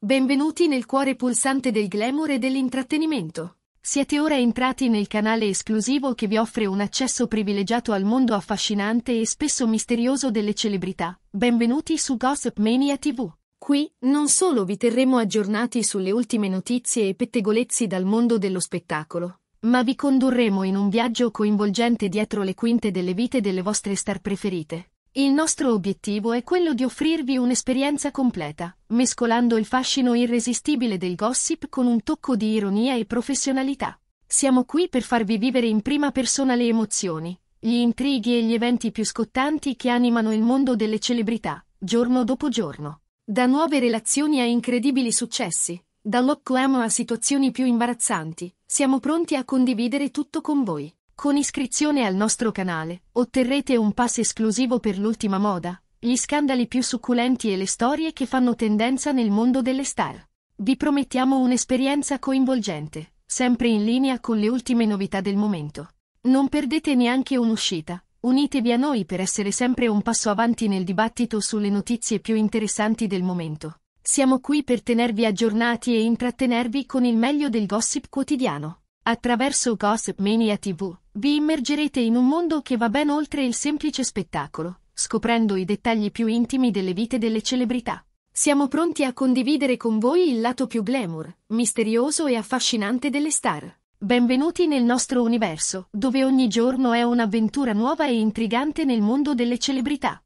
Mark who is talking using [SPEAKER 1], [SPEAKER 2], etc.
[SPEAKER 1] Benvenuti nel cuore pulsante del glamour e dell'intrattenimento. Siete ora entrati nel canale esclusivo che vi offre un accesso privilegiato al mondo affascinante e spesso misterioso delle celebrità. Benvenuti su Gossip Mania TV. Qui, non solo vi terremo aggiornati sulle ultime notizie e pettegolezzi dal mondo dello spettacolo, ma vi condurremo in un viaggio coinvolgente dietro le quinte delle vite delle vostre star preferite. Il nostro obiettivo è quello di offrirvi un'esperienza completa, mescolando il fascino irresistibile del gossip con un tocco di ironia e professionalità. Siamo qui per farvi vivere in prima persona le emozioni, gli intrighi e gli eventi più scottanti che animano il mondo delle celebrità, giorno dopo giorno. Da nuove relazioni a incredibili successi, dall'occlamo a situazioni più imbarazzanti, siamo pronti a condividere tutto con voi. Con iscrizione al nostro canale, otterrete un pass esclusivo per l'ultima moda, gli scandali più succulenti e le storie che fanno tendenza nel mondo delle star. Vi promettiamo un'esperienza coinvolgente, sempre in linea con le ultime novità del momento. Non perdete neanche un'uscita, unitevi a noi per essere sempre un passo avanti nel dibattito sulle notizie più interessanti del momento. Siamo qui per tenervi aggiornati e intrattenervi con il meglio del gossip quotidiano. Attraverso Gossip Mania TV vi immergerete in un mondo che va ben oltre il semplice spettacolo, scoprendo i dettagli più intimi delle vite delle celebrità. Siamo pronti a condividere con voi il lato più glamour, misterioso e affascinante delle star. Benvenuti nel nostro universo, dove ogni giorno è un'avventura nuova e intrigante nel mondo delle celebrità.